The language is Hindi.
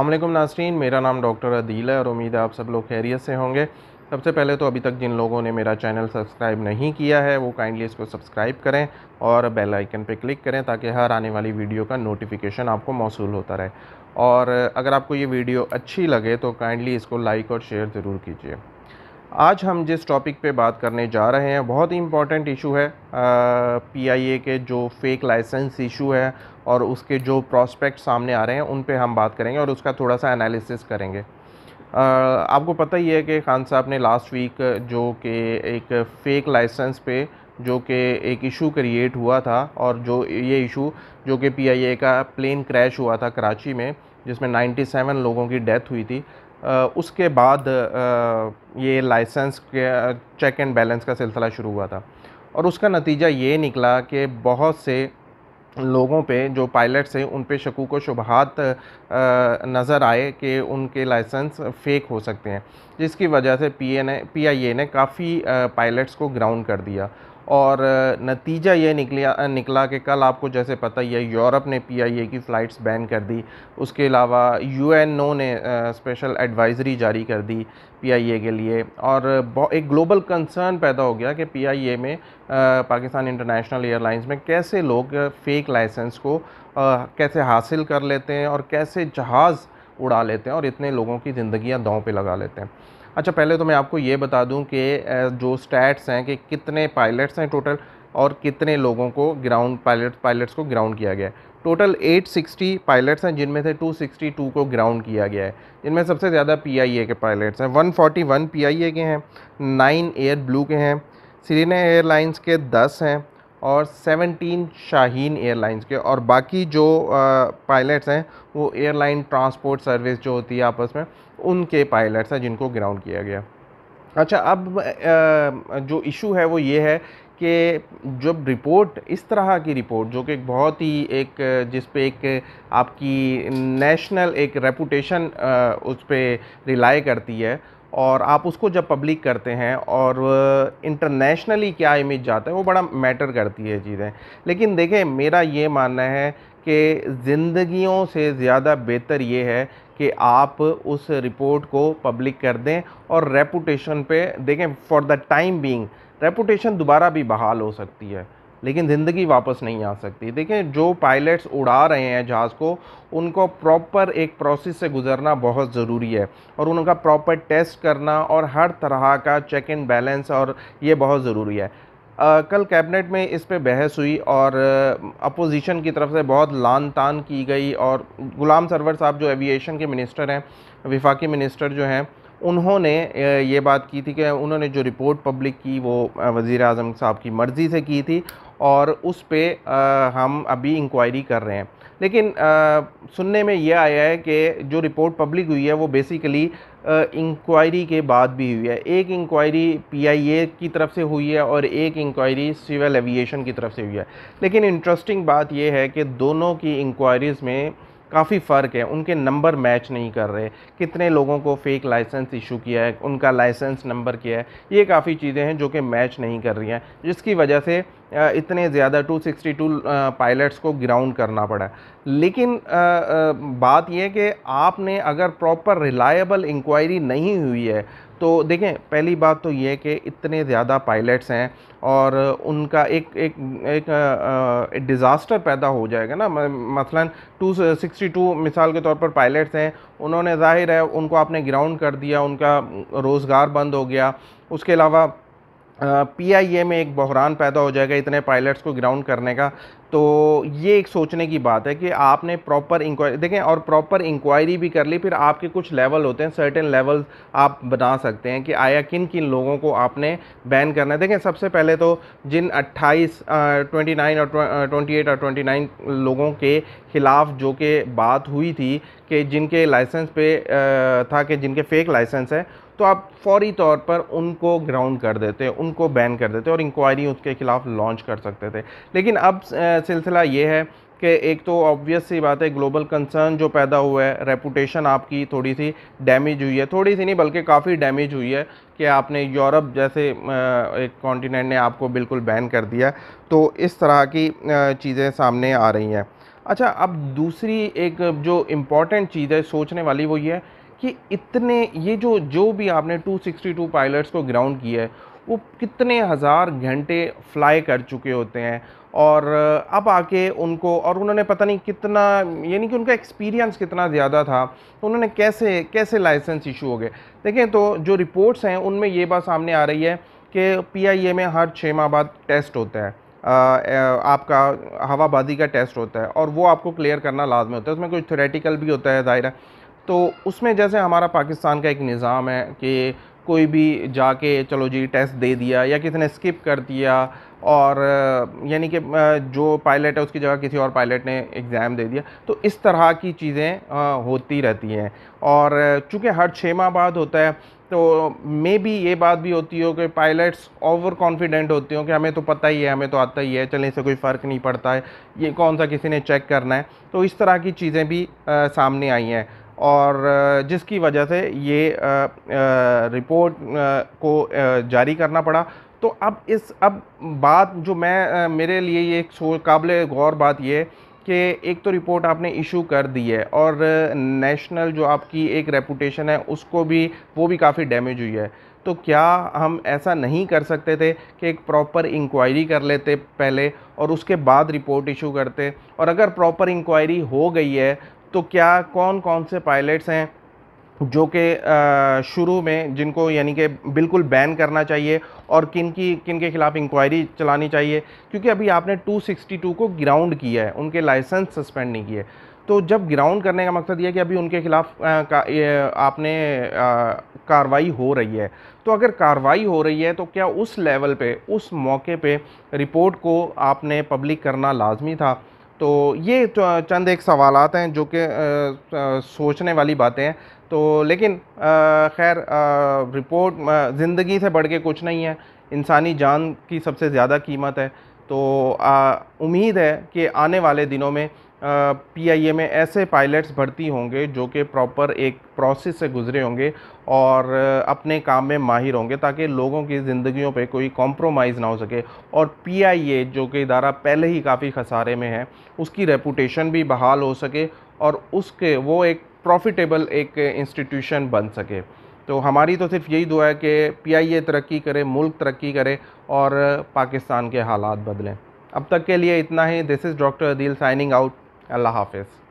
अल्लाम नास्रीन मेरा नाम डॉक्टर अदील है और उम्मीद है आप सब लोग खैरियत से होंगे सबसे पहले तो अभी तक जिन लोगों ने मेरा चैनल सब्सक्राइब नहीं किया है वो काइंडली इसको सब्सक्राइब करें और बेल आइकन पर क्लिक करें ताकि हर आने वाली वीडियो का नोटिफिकेशन आपको मौसू होता रहे और अगर आपको ये वीडियो अच्छी लगे तो काइंडली इसको लाइक और शेयर ज़रूर कीजिए आज हम जिस टॉपिक पे बात करने जा रहे हैं बहुत ही इम्पॉर्टेंट इशू है पीआईए के जो फेक लाइसेंस इशू है और उसके जो प्रॉस्पेक्ट सामने आ रहे हैं उन पर हम बात करेंगे और उसका थोड़ा सा एनालिसिस करेंगे आपको पता ही है कि खान साहब ने लास्ट वीक जो कि एक फ़ेक लाइसेंस पे जो कि एक इशू क्रिएट हुआ था और जो ये इशू जो कि पीआईए का प्लेन क्रैश हुआ था कराची में जिसमें 97 लोगों की डेथ हुई थी उसके बाद ये लाइसेंस चेक एंड बैलेंस का सिलसिला शुरू हुआ था और उसका नतीजा ये निकला कि बहुत से लोगों पे जो पायलट्स हैं उन पे शकूक को शुबहत नज़र आए कि उनके लाइसेंस फ़ेक हो सकते हैं जिसकी वजह से P N A P I A ने काफ़ी पायलट्स को ग्राउंड कर दिया और नतीजा ये निकला निकला कि कल आपको जैसे पता ही है यूरोप ने पीआईए की फ़्लाइट्स बैन कर दी उसके अलावा यूएनओ ने स्पेशल एडवाइजरी जारी कर दी पीआईए के लिए और एक ग्लोबल कंसर्न पैदा हो गया कि पीआईए में पाकिस्तान इंटरनेशनल एयरलाइंस में कैसे लोग फ़ेक लाइसेंस को कैसे हासिल कर लेते हैं और कैसे जहाज़ उड़ा लेते हैं और इतने लोगों की ज़िंदियाँ दाँव पर लगा लेते हैं अच्छा पहले तो मैं आपको ये बता दूँ कि जो स्टैट्स हैं कि कितने पायलट्स हैं टोटल और कितने लोगों को ग्राउंड पायलट पायलट्स को ग्राउंड किया गया है टोटल 860 पायलट्स हैं जिनमें से 262 को ग्राउंड किया गया है जिनमें सबसे ज़्यादा पीआईए के पायलट्स हैं 141 फोटी के हैं नाइन एयर ब्लू के हैं सीरीना एयरलाइंस के 10 हैं और 17 शाहीन एयरलाइंस के और बाकी जो पायलट्स हैं वो एयरलाइन ट्रांसपोर्ट सर्विस जो होती है आपस में उनके पायलट्स हैं जिनको ग्राउंड किया गया अच्छा अब जो इशू है वो ये है कि जब रिपोर्ट इस तरह की रिपोर्ट जो कि बहुत ही एक जिस पे एक आपकी नेशनल एक रेपुटेशन उस पर रिलाई करती है और आप उसको जब पब्लिक करते हैं और इंटरनेशनली क्या इमेज जाता है वो बड़ा मैटर करती है चीज़ें लेकिन देखें मेरा ये मानना है कि ज़िंदगियों से ज़्यादा बेहतर ये है कि आप उस रिपोर्ट को पब्लिक कर दें और रेपूटेशन पे देखें for the time being reputation दोबारा भी बहाल हो सकती है लेकिन ज़िंदगी वापस नहीं आ सकती देखिए जो पायलट्स उड़ा रहे हैं जहाज़ को उनको प्रॉपर एक प्रोसेस से गुज़रना बहुत ज़रूरी है और उनका प्रॉपर टेस्ट करना और हर तरह का चेक एंड बैलेंस और ये बहुत ज़रूरी है आ, कल कैबिनेट में इस पे बहस हुई और अपोजिशन की तरफ से बहुत लान तान की गई और गुलाम सरवर साहब जो एविएशन के मिनिस्टर हैं विफाकी मिनिस्टर जो हैं उन्होंने ये बात की थी कि उन्होंने जो रिपोर्ट पब्लिक की वो वज़ी अजम साहब की मर्ज़ी से की थी और उस पर हम अभी इंक्वायरी कर रहे हैं लेकिन आ, सुनने में यह आया है कि जो रिपोर्ट पब्लिक हुई है वो बेसिकली इंक्वायरी के बाद भी हुई है एक इंक्वायरी पीआईए की तरफ से हुई है और एक इंक्वायरी सिविल एविएशन की तरफ से हुई है लेकिन इंटरेस्टिंग बात यह है कि दोनों की इंक्वायरीज़ में काफ़ी फ़र्क है उनके नंबर मैच नहीं कर रहे कितने लोगों को फेक लाइसेंस इशू किया है उनका लाइसेंस नंबर किया है ये काफ़ी चीज़ें हैं जो कि मैच नहीं कर रही हैं जिसकी वजह से इतने ज़्यादा 262 पायलट्स को ग्राउंड करना पड़ा लेकिन बात यह कि आपने अगर प्रॉपर रिलायबल इंक्वायरी नहीं हुई है तो देखें पहली बात तो ये कि इतने ज़्यादा पायलट्स हैं और उनका एक एक एक, डिज़ास्टर पैदा हो जाएगा ना मसलन 262 मिसाल के तौर पर पायलट्स हैं उन्होंने जाहिर है उनको आपने ग्राउंड कर दिया उनका रोज़गार बंद हो गया उसके अलावा पी आई ए में एक बहरान पैदा हो जाएगा इतने पायलट्स को ग्राउंड करने का तो ये एक सोचने की बात है कि आपने प्रॉपर इंक्वायरी देखें और प्रॉपर इंक्वायरी भी कर ली फिर आपके कुछ लेवल होते हैं सर्टेन लेवल आप बना सकते हैं कि आया किन किन लोगों को आपने बैन करना है देखें सबसे पहले तो जिन 28, 29 और 28 और 29 लोगों के ख़िलाफ़ जो कि बात हुई थी कि जिनके लाइसेंस पे था कि जिनके फ़ेक लाइसेंस है तो आप फौरी तौर पर उनको ग्राउंड कर देते उनको बैन कर देते और इंक्वायरी उसके खिलाफ लॉन्च कर सकते थे लेकिन अब सिलसिला ये है कि एक तो ऑब्वियस सी बात है ग्लोबल कंसर्न जो पैदा हुआ है रेपुटेशन आपकी थोड़ी सी डैमेज हुई है थोड़ी सी नहीं बल्कि काफ़ी डैमेज हुई है कि आपने यूरोप जैसे एक कॉन्टीनेंट ने आपको बिल्कुल बैन कर दिया तो इस तरह की चीज़ें सामने आ रही हैं अच्छा अब दूसरी एक जो इम्पॉर्टेंट चीज़ है सोचने वाली वो ये है कि इतने ये जो जो भी आपने 262 पायलट्स को ग्राउंड किया है वो कितने हज़ार घंटे फ्लाई कर चुके होते हैं और अब आके उनको और उन्होंने पता नहीं कितना यानी कि उनका एक्सपीरियंस कितना ज़्यादा था तो उन्होंने कैसे कैसे लाइसेंस इशू हो गए देखें तो जो रिपोर्ट्स हैं उनमें ये बात सामने आ रही है कि पीआईए में हर छः माह बाद टेस्ट होता है आ, आपका हवाबादी का टेस्ट होता है और वो आपको क्लियर करना लाजमी होता है उसमें कुछ थ्रेटिकल भी होता है ज़ाहिर है तो उसमें जैसे हमारा पाकिस्तान का एक निज़ाम है कि कोई भी जाके चलो जी टेस्ट दे दिया या किसी ने स्किप कर दिया और यानी कि जो पायलट है उसकी जगह किसी और पायलट ने एग्ज़ाम दे दिया तो इस तरह की चीज़ें होती रहती हैं और चूँकि हर छः माह बाद होता है तो मे भी ये बात भी होती हो कि पायलट्स ओवर कॉन्फिडेंट होती हो कि हमें तो पता ही है हमें तो आता ही है चलने से कोई फ़र्क नहीं पड़ता है ये कौन सा किसी ने चेक करना है तो इस तरह की चीज़ें भी आ, सामने आई हैं और जिसकी वजह से ये आ, आ, रिपोर्ट को जारी करना पड़ा तो अब इस अब बात जो मैं मेरे लिए ये एक काबिल गौर बात ये कि एक तो रिपोर्ट आपने इशू कर दी है और नेशनल जो आपकी एक रेपूटेशन है उसको भी वो भी काफ़ी डैमेज हुई है तो क्या हम ऐसा नहीं कर सकते थे कि एक प्रॉपर इंक्वायरी कर लेते पहले और उसके बाद रिपोर्ट इशू करते और अगर प्रॉपर इंक्वायरी हो गई है तो क्या कौन कौन से पायलट्स हैं जो कि शुरू में जिनको यानी कि बिल्कुल बैन करना चाहिए और किन की किन के ख़िलाफ़ इंक्वायरी चलानी चाहिए क्योंकि अभी आपने 262 को ग्राउंड किया है उनके लाइसेंस सस्पेंड नहीं किए तो जब ग्राउंड करने का मकसद यह है कि अभी उनके ख़िलाफ़ आपने कार्रवाई हो रही है तो अगर कार्रवाई हो रही है तो क्या उस लेवल पे उस मौके पे रिपोर्ट को आपने पब्लिक करना लाजमी था तो ये चंद एक सवाल हैं जो कि सोचने वाली बातें हैं तो लेकिन खैर रिपोर्ट ज़िंदगी से बढ़ के कुछ नहीं है इंसानी जान की सबसे ज़्यादा कीमत है तो उम्मीद है कि आने वाले दिनों में पीआईए में ऐसे पायलट्स भर्ती होंगे जो कि प्रॉपर एक प्रोसेस से गुजरे होंगे और अपने काम में माहिर होंगे ताकि लोगों की ज़िंदगियों पे कोई कॉम्प्रोमाइज़ ना हो सके और पीआईए जो कि इदारा पहले ही काफ़ी खसारे में है उसकी रेपूटेशन भी बहाल हो सके और उसके वो एक प्रॉफिटेबल एक इंस्टीट्यूशन बन सके तो हमारी तो सिर्फ यही दुआ है कि ए तरक्की करे मुल्क तरक्की करे और पाकिस्तान के हालात बदलें अब तक के लिए इतना ही this is doctor Adeel signing out الله حافظ